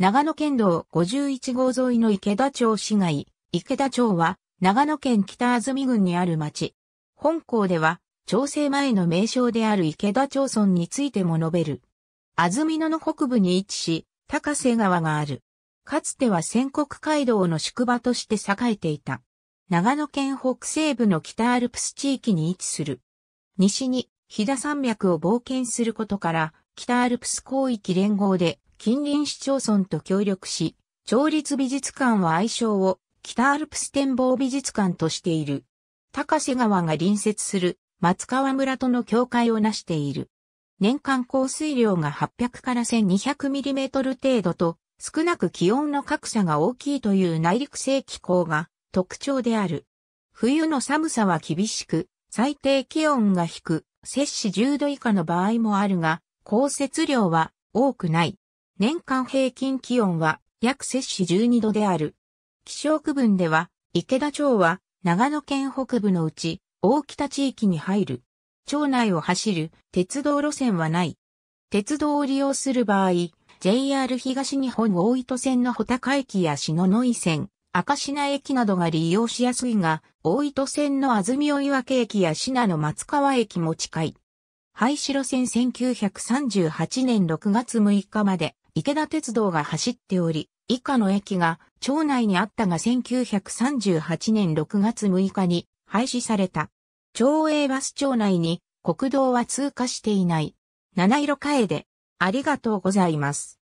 長野県道51号沿いの池田町市街。池田町は、長野県北安住郡にある町。本校では、調整前の名称である池田町村についても述べる。安曇野の北部に位置し、高瀬川がある。かつては仙国街道の宿場として栄えていた。長野県北西部の北アルプス地域に位置する。西に、飛騨山脈を冒険することから、北アルプス広域連合で近隣市町村と協力し、町立美術館は愛称を北アルプス展望美術館としている。高瀬川が隣接する松川村との境界を成している。年間降水量が800から 1200mm 程度と、少なく気温の格差が大きいという内陸性気候が特徴である。冬の寒さは厳しく、最低気温が低く、摂氏10度以下の場合もあるが、降雪量は多くない。年間平均気温は約摂氏12度である。気象区分では、池田町は長野県北部のうち大北地域に入る。町内を走る鉄道路線はない。鉄道を利用する場合、JR 東日本大糸線の穂高駅や篠ノ井線、赤品駅などが利用しやすいが、大糸線の安住追分駅や品の松川駅も近い。廃止路線1938年6月6日まで池田鉄道が走っており、以下の駅が町内にあったが1938年6月6日に廃止された。町営バス町内に国道は通過していない。七色替えで、ありがとうございます。